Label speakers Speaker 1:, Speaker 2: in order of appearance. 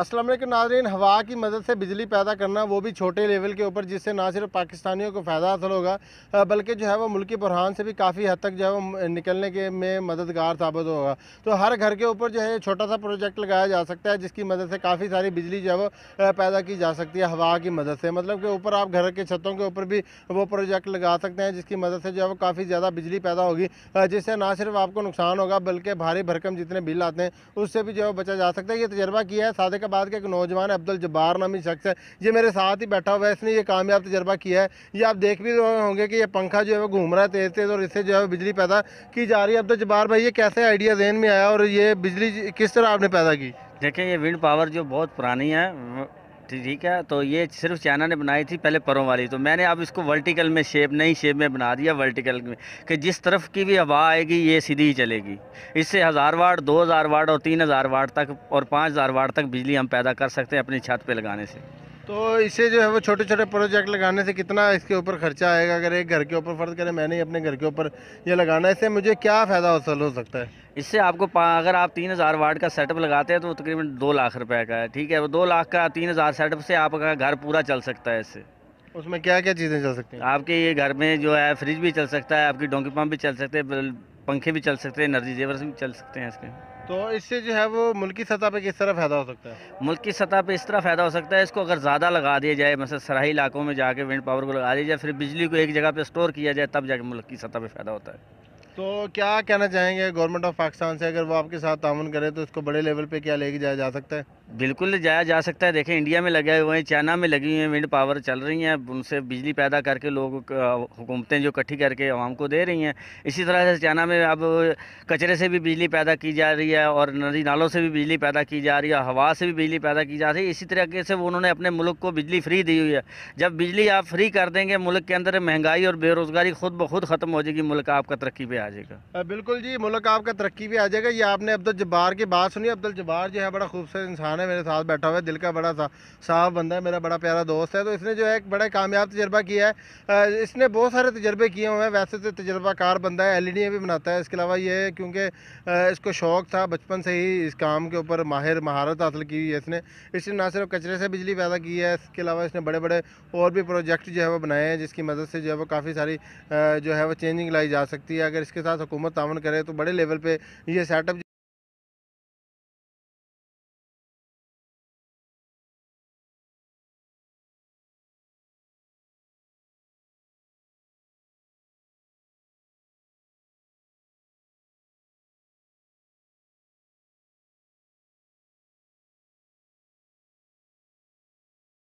Speaker 1: असलम नाजरीन हवा की मदद से बिजली पैदा करना वो भी छोटे लेवल के ऊपर जिससे ना सिर्फ पाकिस्तानियों को फ़ायदा हासिल होगा बल्कि जो है वो मुल्की बुरहान से भी काफ़ी हद तक जो है वो निकलने के में मददगार साबित होगा तो हर घर के ऊपर जो है छोटा सा प्रोजेक्ट लगाया जा सकता है जिसकी मदद से काफ़ी सारी बिजली जो है वो पैदा की जा सकती है हवा की मदद से मतलब कि ऊपर आप घर के छतों के ऊपर भी वो प्रोजेक्ट लगा सकते हैं जिसकी मदद से जो है वो काफ़ी ज़्यादा बिजली पैदा होगी जिससे ना सिर्फ आपको नुकसान होगा बल्कि भारी भरकम जितने बिल आते हैं उससे भी जो है बचा जा सकता है ये तजर्बा किया है सादक के बाद का एक नौजवान अब्दुल जब्बार नामी शख्स है ये मेरे साथ ही बैठा हुआ है इसने ये कामयाब तजर्बा किया है ये आप देख भी रहे होंगे कि ये पंखा जो है वो घूम रहा है तेज़ तेज़ और इससे जो है बिजली पैदा की जा रही है अब्दुल जब्बार भाई ये कैसे
Speaker 2: आइडिया जहन में आया और ये बिजली किस तरह आपने पैदा की देखें ये विंड पावर जो बहुत पुरानी है ठीक है तो ये सिर्फ चाइना ने बनाई थी पहले परों वाली तो मैंने अब इसको वर्टिकल में शेप नई शेप में बना दिया वर्टिकल में कि जिस तरफ की भी हवा आएगी ये सीधी ही चलेगी इससे हज़ार वाट दो हज़ार वाट और तीन हज़ार वाट तक और पाँच हज़ार वाट तक बिजली हम पैदा कर सकते हैं अपनी छत पर लगाने से
Speaker 1: तो इसे जो है वो छोटे छोटे प्रोजेक्ट लगाने से कितना इसके ऊपर खर्चा आएगा अगर एक घर के ऊपर फ़र्ज करें मैंने अपने घर के ऊपर ये लगाना है इससे मुझे क्या फ़ायदा हासिल हो सकता है
Speaker 2: इससे आपको अगर आप तीन हज़ार वार्ड का सेटअप लगाते हैं तो तकरीबन दो लाख रुपए का है ठीक है वो दो लाख का तीन हज़ार सेटअप से आपका घर पूरा चल सकता है इससे
Speaker 1: उसमें क्या क्या चीज़ें चल सकती
Speaker 2: हैं आपके ये घर में जो है फ्रिज भी चल सकता है आपकी डोंकी पम्प भी चल सकते हैं पंखे भी चल सकते हैं एनर्जी जेवर भी चल सकते हैं इसके
Speaker 1: तो इससे जो है वो मुल्की सतह पे किस तरह फ़ायदा हो सकता है
Speaker 2: मुल्की सतह पे इस तरह फ़ायदा हो सकता है इसको अगर ज़्यादा लगा दिया जाए मतलब सराही इलाकों में जाके विंड पावर को लगा दिया जाए फिर बिजली को एक जगह पे स्टोर किया जाए तब जाके मुल्की की सतह पे फ़ायदा होता है
Speaker 1: तो क्या कहना चाहेंगे गवर्नमेंट ऑफ पाकिस्तान से अगर वो आपके साथ ताउन करे तो इसको बड़े लेवल पे क्या लेके जाया जा सकता है
Speaker 2: बिल्कुल जाया जा सकता है देखें इंडिया में लगे हुए हैं चाइना में लगी हुई हैं विंड पावर चल रही हैं उनसे बिजली पैदा करके लोग हुकूमतें जो इकट्ठी करके आवाम को दे रही हैं इसी तरह से चाइना में अब कचरे से भी बिजली पैदा की जा रही है और नदी नालों से भी बिजली पैदा की जा रही है हवा से भी बिजली पैदा की जा रही है इसी तरीके से वो उन्होंने अपने मुल्क को बिजली फ्री दी हुई है जब बिजली आप फ्री कर देंगे मुल्क के अंदर महंगाई और बेरोज़गारी खुद ब खुद ख़त्म हो जाएगी मुल्क आपका तरक्की पे आ जाएगा
Speaker 1: बिल्कुल जी मुल्क आपका तरक्की पे आ जाएगा ये आपने अब्दुल जब्बार की बात सुनी अब्दुल जब्बार जो है बड़ा खूबसूरत इंसान है है मेरे साथ बैठा हुआ है दिल का बड़ा सा साफ बंदा है मेरा बड़ा प्यारा दोस्त है तो इसने जो है एक बड़ा कामयाब तजर्बा किया है इसने बहुत सारे तजर्बे किए हुए हैं वैसे तो तजर्बाकार बंदा है एल भी बनाता है इसके अलावा ये क्योंकि इसको शौक़ था बचपन से ही इस काम के ऊपर माहिर महारत हासिल की हुई है इसने इसने ना सिर्फ कचरे से बिजली पैदा की है इसके अलावा इसने बड़े बड़े और भी प्रोजेक्ट जो है वो बनाए हैं जिसकी मदद से जो है वो काफ़ी सारी जो है वो चेंजिंग लाई जा सकती है अगर इसके साथ हुकूमत तावन करे तो बड़े लेवल पर
Speaker 2: यह सेटअप